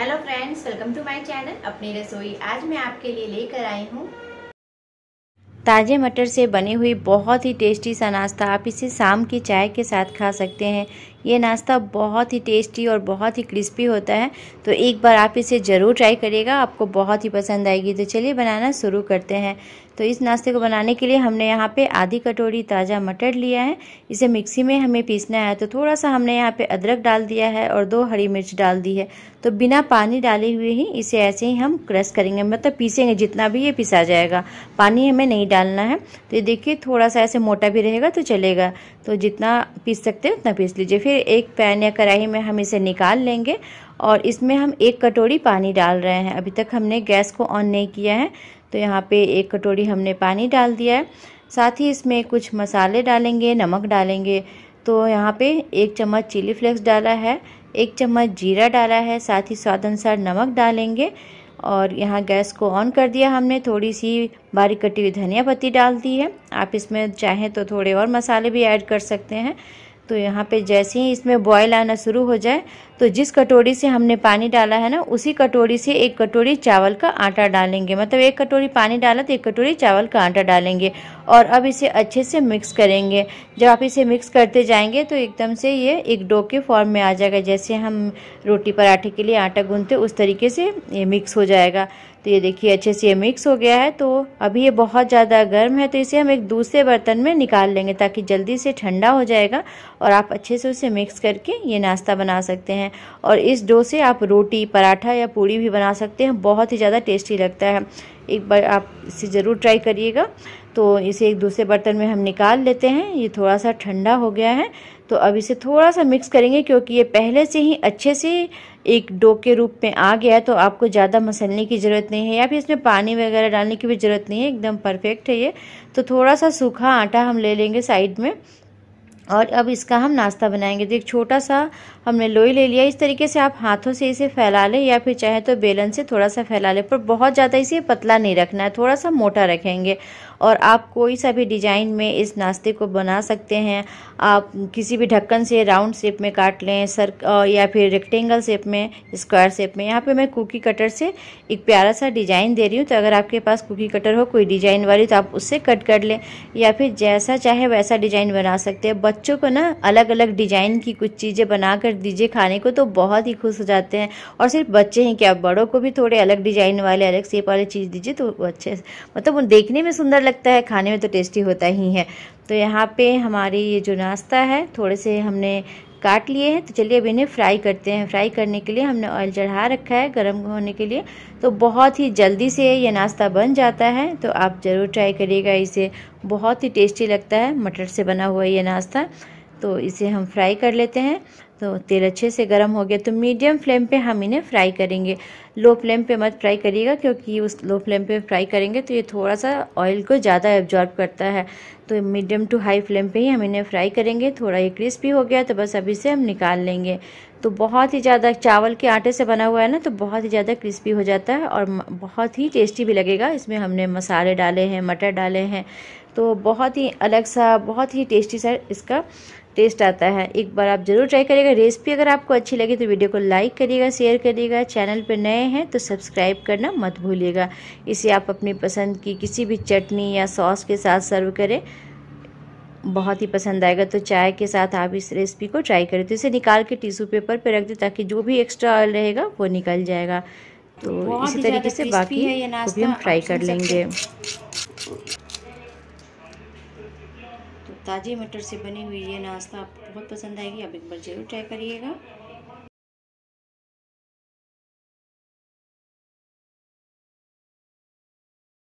hello friends welcome to my channel अपनी रसोई आज मैं आपके लिए लेकर आई हूँ ताज़े मटर से बनी हुई बहुत ही टेस्टी सा नाश्ता आप इसे शाम की चाय के साथ खा सकते हैं ये नाश्ता बहुत ही टेस्टी और बहुत ही क्रिस्पी होता है तो एक बार आप इसे ज़रूर ट्राई करिएगा आपको बहुत ही पसंद आएगी तो चलिए बनाना शुरू करते हैं तो इस नाश्ते को बनाने के लिए हमने यहाँ पे आधी कटोरी ताज़ा मटर लिया है इसे मिक्सी में हमें पीसना है तो थोड़ा सा हमने यहाँ पे अदरक डाल दिया है और दो हरी मिर्च डाल दी है तो बिना पानी डाले हुए ही इसे ऐसे ही हम क्रश करेंगे मतलब पीसेंगे जितना भी ये पिसा जाएगा पानी हमें नहीं डालना है तो ये देखिए थोड़ा सा ऐसे मोटा भी रहेगा तो चलेगा तो जितना पीस सकते हैं उतना पीस लीजिए फिर एक पैन या कढ़ाई में हम इसे निकाल लेंगे और इसमें हम एक कटोरी पानी डाल रहे हैं अभी तक हमने गैस को ऑन नहीं किया है तो यहाँ पे एक कटोरी हमने पानी डाल दिया है साथ ही इसमें कुछ मसाले डालेंगे नमक डालेंगे तो यहाँ पे एक चम्मच चिली फ्लेक्स डाला है एक चम्मच जीरा डाला है साथ ही स्वाद अनुसार नमक डालेंगे और यहाँ गैस को ऑन कर दिया हमने थोड़ी सी बारीक कटी हुई धनिया पत्ती डाल दी है आप इसमें चाहें तो थोड़े और मसाले भी ऐड कर सकते हैं तो यहाँ पे जैसे ही इसमें बॉयल आना शुरू हो जाए तो जिस कटोरी से हमने पानी डाला है ना उसी कटोरी से एक कटोरी चावल का आटा डालेंगे मतलब एक कटोरी पानी डाला तो एक कटोरी चावल का आटा डालेंगे और अब इसे अच्छे से मिक्स करेंगे जब आप इसे मिक्स करते जाएंगे तो एकदम से ये एक डो के फॉर्म में आ जाएगा जैसे हम रोटी पराठे के लिए आटा गूंथते उस तरीके से ये मिक्स हो जाएगा तो ये देखिए अच्छे से ये मिक्स हो गया है तो अभी ये बहुत ज़्यादा गर्म है तो इसे हम एक दूसरे बर्तन में निकाल लेंगे ताकि जल्दी से ठंडा हो जाएगा और आप अच्छे से उसे मिक्स करके ये नाश्ता बना सकते हैं और इस डो से आप रोटी पराठा या पूड़ी भी बना सकते हैं बहुत ही ज़्यादा टेस्टी लगता है एक बार आप इसे ज़रूर ट्राई करिएगा तो इसे एक दूसरे बर्तन में हम निकाल लेते हैं ये थोड़ा सा ठंडा हो गया है तो अब इसे थोड़ा सा मिक्स करेंगे क्योंकि ये पहले से ही अच्छे से एक डो के रूप में आ गया है तो आपको ज़्यादा मसलने की ज़रूरत नहीं है या फिर इसमें पानी वगैरह डालने की भी ज़रूरत नहीं है एकदम परफेक्ट है ये तो थोड़ा सा सूखा आटा हम ले लेंगे साइड में और अब इसका हम नाश्ता बनाएंगे तो एक छोटा सा हमने लोई ले लिया इस तरीके से आप हाथों से इसे फैला लें या फिर चाहे तो बेलन से थोड़ा सा फैला लें पर बहुत ज़्यादा इसे पतला नहीं रखना है थोड़ा सा मोटा रखेंगे और आप कोई सा भी डिजाइन में इस नाश्ते को बना सकते हैं आप किसी भी ढक्कन से राउंड शेप में काट लें सर या फिर रेक्टेंगल शेप में स्क्वायर शेप में यहाँ पर मैं कुकी कटर से एक प्यारा सा डिजाइन दे रही हूँ तो अगर आपके पास कुकी कटर हो कोई डिजाइन वाली तो आप उससे कट कर लें या फिर जैसा चाहे वैसा डिजाइन बना सकते हैं बच्चों को ना अलग अलग डिजाइन की कुछ चीज़ें बना कर दीजिए खाने को तो बहुत ही खुश हो जाते हैं और सिर्फ बच्चे हैं क्या बड़ों को भी थोड़े अलग डिजाइन वाले अलग सेप वाले चीज़ दीजिए तो अच्छे मतलब देखने में सुंदर लगता है खाने में तो टेस्टी होता ही है तो यहाँ पे हमारी ये जो नाश्ता है थोड़े से हमने काट लिए हैं तो चलिए अब इन्हें फ्राई करते हैं फ्राई करने के लिए हमने ऑयल चढ़ा रखा है गर्म होने के लिए तो बहुत ही जल्दी से ये नाश्ता बन जाता है तो आप ज़रूर ट्राई करिएगा इसे बहुत ही टेस्टी लगता है मटर से बना हुआ ये नाश्ता तो इसे हम फ्राई कर लेते हैं तो तेल अच्छे से गर्म हो गया तो मीडियम फ्लेम पे हम इन्हें फ्राई करेंगे लो फ्लेम पे मत फ्राई करिएगा क्योंकि उस लो फ्लेम पे फ्राई करेंगे तो ये थोड़ा सा ऑयल को ज़्यादा एब्जॉर्ब करता है तो मीडियम टू हाई फ्लेम पे ही हम इन्हें फ्राई करेंगे थोड़ा ये क्रिस्पी हो गया तो बस अभी से हम निकाल लेंगे तो बहुत ही ज़्यादा चावल के आटे से बना हुआ है ना तो बहुत ही ज़्यादा क्रिस्पी हो जाता है और बहुत ही टेस्टी भी लगेगा इसमें हमने मसाले डाले हैं मटर डाले हैं तो बहुत ही अलग सा बहुत ही टेस्टी सा इसका टेस्ट आता है एक बार आप जरूर ट्राई करिएगा रेसिपी अगर आपको अच्छी लगी तो वीडियो को लाइक करिएगा शेयर करिएगा चैनल पर नए हैं तो सब्सक्राइब करना मत भूलिएगा इसे आप अपनी पसंद की किसी भी चटनी या सॉस के साथ सर्व करें बहुत ही पसंद आएगा तो चाय के साथ आप इस रेसिपी को ट्राई करें तो इसे निकाल के टिश्यू पेपर पर रख दें ताकि जो भी एक्स्ट्रा ऑयल रहेगा वो निकल जाएगा तो इसी तरीके से बाकी हम ट्राई कर लेंगे ताज़े मटर से बनी हुई ये नाश्ता आपको बहुत पसंद आएगी आप एक बार ज़रूर ट्राई करिएगा